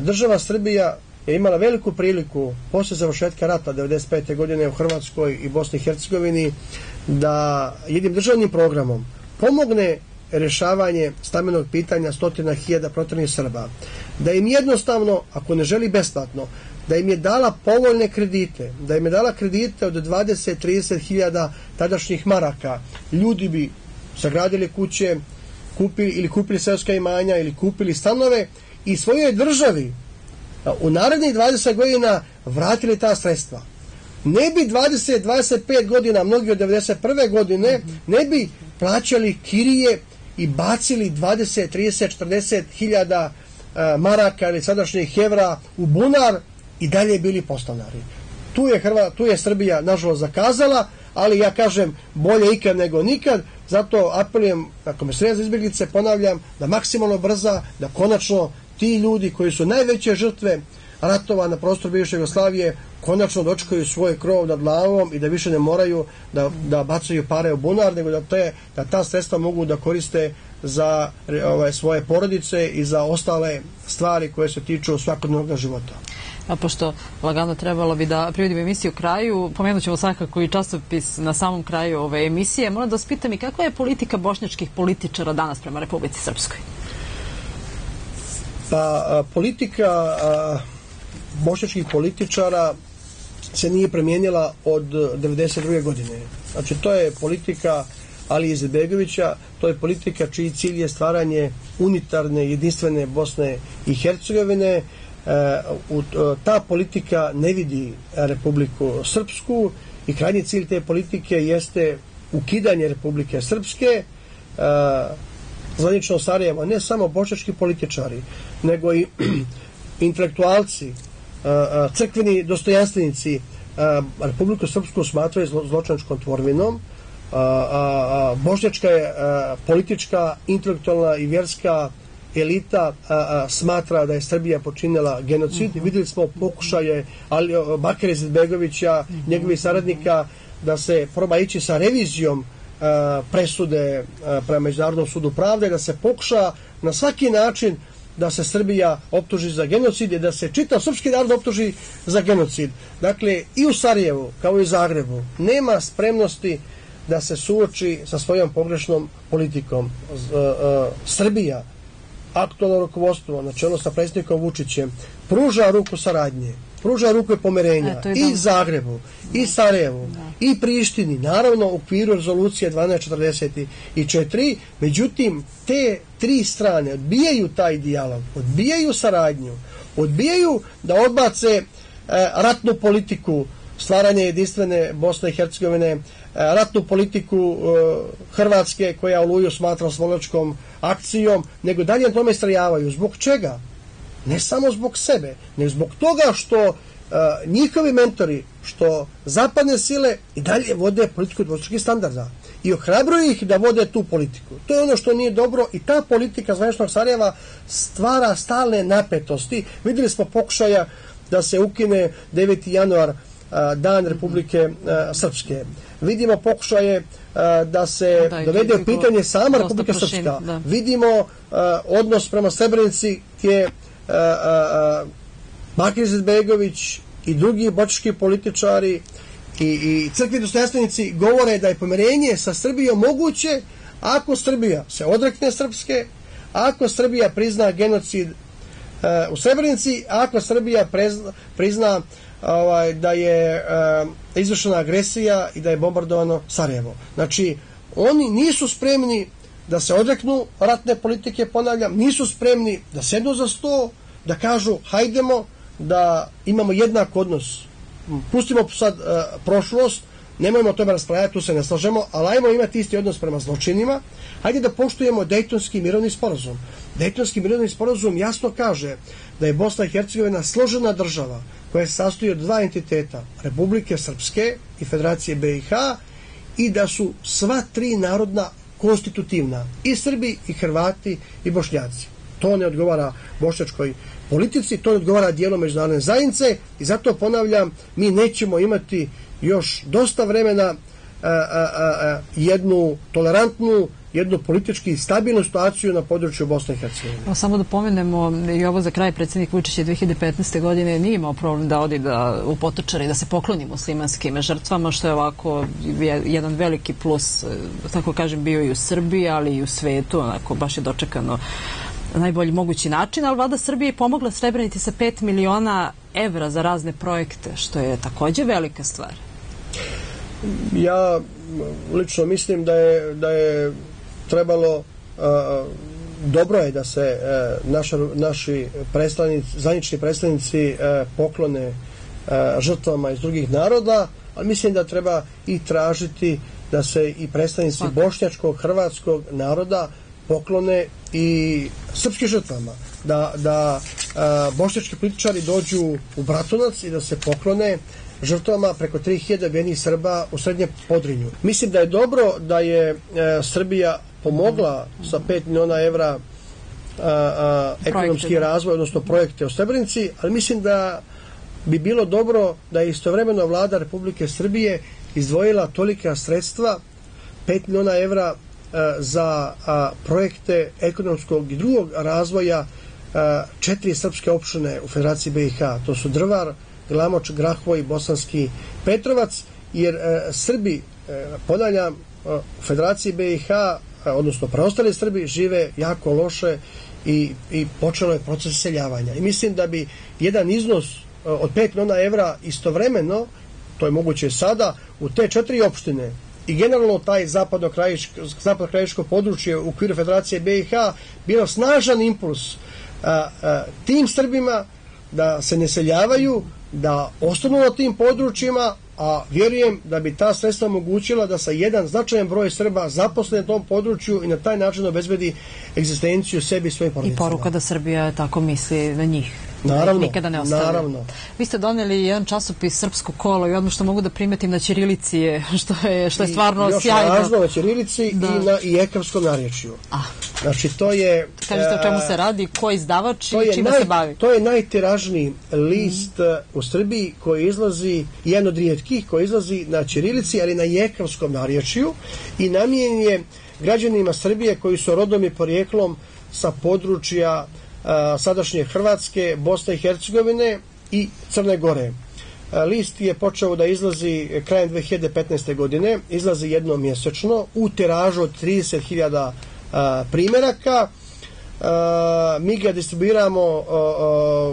Država Srbija je imala veliku priliku posle završetka rata 95. godine u Hrvatskoj i Bosni i Hercegovini da jednim državnim programom pomogne rešavanje stamenog pitanja stotina hiljada proteranih Srba. Da im jednostavno, ako ne želi besplatno, da im je dala povoljne kredite, da im je dala kredite od 20-30 hiljada tadašnjih maraka, ljudi bi sagradili kuće, kupili, ili kupili seoska imanja, ili kupili stanove i svojoj državi u narednih 20 godina vratili ta sredstva. Ne bi 20-25 godina, mnogi od 1991. godine, ne bi plaćali kirije i bacili 20, 30, 40 hiljada maraka ili sadašnjih evra u bunar, i dalje bili postanari. Tu je, Hrva, tu je Srbija, nažalost, zakazala, ali ja kažem, bolje ikad nego nikad, zato apelujem na komisarijan za izbjeglice, ponavljam, da maksimalno brza, da konačno ti ljudi koji su najveće žrtve ratova na prostoru bivše Jugoslavije konačno dočekaju svoj krov nad glavom i da više ne moraju da, da bacaju pare u bunar, nego da, te, da ta sredstva mogu da koriste za ove, ovaj, svoje porodice i za ostale stvari koje se tiču svakodnevnog života pošto lagano trebalo bi da privodimo emisiju u kraju, pomenut ćemo svakako i častopis na samom kraju ove emisije. Moram da vas pitam i kakva je politika bošnjačkih političara danas prema Republici Srpskoj? Pa, politika a, bošnjačkih političara se nije premijenila od 1992. godine. Znači, to je politika Ali Izebegovića, to je politika čiji cilj je stvaranje unitarne, jedinstvene Bosne i Hercegovine, a, E, ta politika ne vidi Republiku Srpsku i krajnji cilj te politike jeste ukidanje Republike Srpske e, zvanično Sarajevo ne samo bošački političari nego i intelektualci e, crkveni dostojanstvenici Republiku Srpsku smatraju zločančkom tvorvinom bošnjačka je politička, intelektualna i vjerska politika elita a, a, smatra da je Srbija počinjela genocid. Uh mhm. -huh. Vidjeli smo pokušaje Ali Bakere Zidbegovića, uh mhm. -huh. njegovih saradnika, da se proba ići sa revizijom a, presude a, prema Međunarodnom sudu pravde, da se pokuša na svaki način da se Srbija optuži za genocid i da se čitav srpski narod optuži za genocid. Dakle, i u Sarajevu, kao i u Zagrebu, nema spremnosti da se suoči sa svojom pogrešnom politikom. Z, a, a, Srbija, aktualno rukovodstvo na čelo sa predsjednikom Vučićem pruža ruku saradnje, pruža ruku pomerenja e, i dom. Zagrebu, i Sarajevu, i Prištini, naravno u okviru rezolucije 1240 i 4, međutim te tri strane odbijaju taj dijalog, odbijaju saradnju, odbijaju da odbace e, ratnu politiku stvaranje jedinstvene Bosne i Hercegovine, e, ratnu politiku e, Hrvatske koja Oluju smatra svoločkom akcijom, nego dalje tome strajavaju. Zbog čega? Ne samo zbog sebe, ne zbog toga što e, njihovi mentori, što zapadne sile i dalje vode politiku dvostrukih standarda i ohrabruju ih da vode tu politiku. To je ono što nije dobro i ta politika zvaničnog Sarajeva stvara stalne napetosti. Videli smo pokušaja da se ukine 9. januar uh, dan Republike Srpske. Vidimo pokušaje da se da, dovede u pitanje sama Republika prošen, Srpska. Da. Vidimo odnos prema Srebrenici gdje Bakir Zedbegović i drugi bočki političari i, i crkvi dostojanstvenici govore da je pomirenje sa Srbijom moguće ako Srbija se odrekne Srpske, ako Srbija prizna genocid uh, u Srebrenici, ako Srbija prezna, prizna uh, ovaj, da je uh, izvršena agresija i da je bombardovano Sarajevo. Znači, oni nisu spremni da se odreknu ratne politike, ponavljam, nisu spremni da sednu za sto, da kažu hajdemo, da imamo jednak odnos. Pustimo sad uh, prošlost, nemojmo o tome raspravljati, tu se ne slažemo, ali ajmo imati isti odnos prema zločinima. Hajde da poštujemo Dejtonski mirovni sporazum. Dejtonski mirovni sporazum jasno kaže da je Bosna i Hercegovina složena država, koje se sastoji od dva entiteta, Republike Srpske i Federacije BiH, i da su sva tri narodna konstitutivna, i Srbi, i Hrvati, i Bošnjaci. To ne odgovara bošnjačkoj politici, to ne odgovara dijelu međunarodne zajednice i zato ponavljam, mi nećemo imati još dosta vremena a, a, a, jednu tolerantnu, jednu politički stabilnu situaciju na području Bosne i Hercegovine. Samo da pomenemo i ovo za kraj, predsjednik Vučić je 2015. godine nije imao problem da odi da, u potočare i da se pokloni muslimanskim žrtvama, što je ovako jedan veliki plus, e, tako kažem, bio i u Srbiji, ali i u svetu, onako, baš je dočekano najbolji mogući način, ali vlada Srbije je pomogla srebraniti sa 5 miliona evra za razne projekte, što je takođe velika stvar. Ja lično mislim da je, da je trebalo dobro je da se e, naš, naši predstavnici, zanični predstavnici e, poklone e, žrtvama iz drugih naroda, ali mislim da treba i tražiti da se i predstavnici okay. bošnjačkog, hrvatskog naroda poklone i srpskim žrtvama. Da, da bošnjački političari dođu u Bratunac i da se poklone žrtvama preko 3000 vjenih Srba u srednje podrinju. Mislim da je dobro da je Srbija pomogla sa 5 miliona evra a, a, ekonomski projekte, razvoj, odnosno projekte u Srebrenici, ali mislim da bi bilo dobro da je istovremeno vlada Republike Srbije izdvojila tolika sredstva 5 miliona evra za projekte ekonomskog i drugog razvoja četiri srpske opštine u Federaciji BiH. To su Drvar, Glamoč, Grahvo i Bosanski Petrovac, jer e, Srbi, e, podaljam, e, u Federaciji BiH E, odnosno preostale Srbi, žive jako loše i, i počelo je proces seljavanja. I mislim da bi jedan iznos e, od 5 miliona evra istovremeno, to je moguće sada, u te četiri opštine i generalno taj zapadno krajiško, zapadno krajiško područje u okviru Federacije BiH bio snažan impuls a, e, a, tim Srbima da se ne seljavaju, da ostanu na tim područjima, a vjerujem da bi ta sredstva omogućila da sa jedan značajan broj Srba zaposle na tom području i na taj način obezbedi egzistenciju sebi i svojim porodicama. I poruka da Srbija tako misli na njih naravno, nikada ne ostavili. Naravno. Vi ste doneli jedan časopis Srpsko kolo i odmah što mogu da primetim na Ćirilici je, što je, što je stvarno još sjajno. Još razno na Ćirilici da. i na Ekavskom narječju. Ah. Znači to je... Kažete o čemu eh, se radi, ko je izdavač i čime naj, se bavi? To je najtiražniji list mm. u Srbiji koji izlazi, jedan od rijetkih koji izlazi na Ćirilici, ali na Ekavskom narječju i namijen je građanima Srbije koji su rodom i porijeklom sa područja sadašnje Hrvatske, Bosne i Hercegovine i Crne Gore. List je počeo da izlazi krajem 2015. godine, izlazi jednom mjesečno u tiražu od 30.000 primjeraka. Mi ga distribuiramo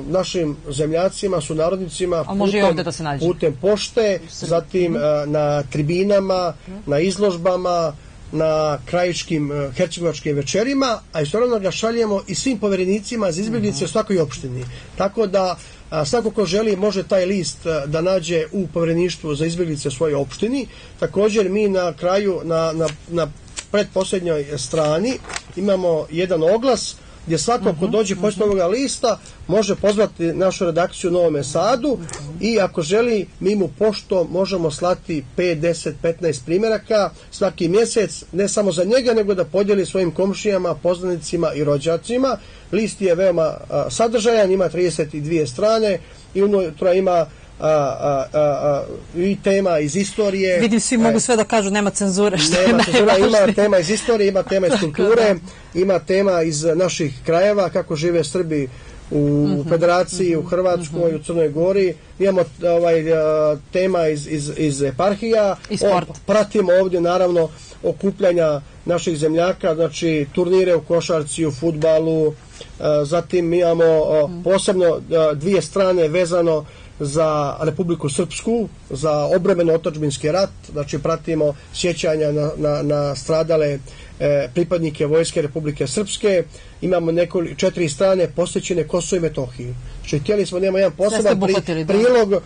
našim zemljacima, sunarodnicima putem, da se putem pošte, zatim na tribinama, na izložbama, na krajičkim eh, hercegovačkim večerima, a istorano ga šaljemo i svim poverenicima za izbjeglice u mhm. svakoj opštini. Tako da svako ko želi može taj list eh, da nađe u povereništvu za izbjeglice u svojoj opštini. Također mi na kraju, na, na, na predposljednjoj strani imamo jedan oglas uh, gdje svako uh -huh, ko mhm, dođe posle uh mhm. -huh. ovoga lista može pozvati našu redakciju u Novome Sadu i ako želi mi mu pošto možemo slati 5, 10, 15 primjeraka svaki mjesec, ne samo za njega nego da podijeli svojim komšijama, poznanicima i rođacima. List je veoma a, sadržajan, ima 32 strane i unutra ima a, a, a, i tema iz istorije. Vidim, svi mogu e, sve da kažu, nema cenzure. Što nema je cenzura, ima tema iz istorije, ima tema iz kulture, ima tema iz naših krajeva, kako žive Srbi u mhm, Federaciji, u mhm, Hrvatskoj, mhm. u Crnoj Gori. Imamo ovaj, tema iz, iz, iz eparhija. I sport. O, pratimo ovdje, naravno, okupljanja naših zemljaka, znači turnire u košarci, u futbalu, zatim imamo posebno dvije strane vezano uh, za Republiku Srpsku, za obremen otačbinski rat, znači pratimo sjećanja na, na, na stradale e, pripadnike Vojske Republike Srpske, imamo nekoli, četiri strane posvećene Kosovo i Metohiju. Znači, htjeli smo, nema jedan poseban pri, prilog,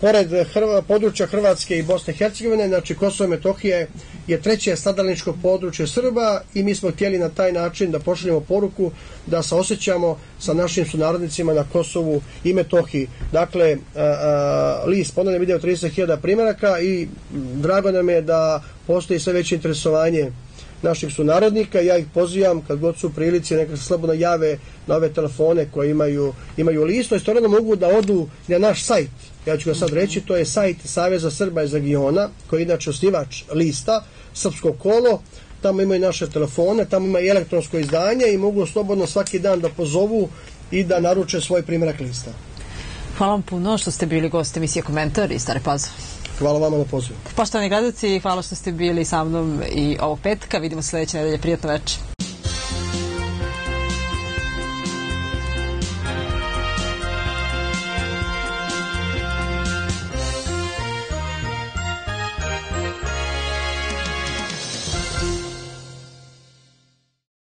pored Hrva, područja Hrvatske i Bosne i Hercegovine, znači Kosovo i Metohije je treće stradalničko područje Srba i mi smo htjeli na taj način da pošaljemo poruku da se osjećamo sa našim sunarodnicima na Kosovu i Metohiji. Dakle, a, a, list ponavlja video 30.000 primjeraka i drago nam je da postoji sve veće interesovanje naših sunarodnika. Ja ih pozivam kad god su prilici neka se slobodno jave na ove telefone koje imaju, imaju listo. I stvarno mogu da odu na naš sajt. Ja ću ga sad reći, to je sajt Saveza Srba iz regiona, koji je inače osnivač lista, Srpsko kolo. Tamo imaju naše telefone, tamo imaju elektronsko izdanje i mogu slobodno svaki dan da pozovu i da naruče svoj primjerak lista. Hvala vam puno što ste bili gosti misije komentari iz Stare Pazove. Hvala vama na pozivu. Poštovani gledaci, hvala što ste bili sa mnom i ovog petka. Vidimo se sljedeće nedelje. Prijetno večer.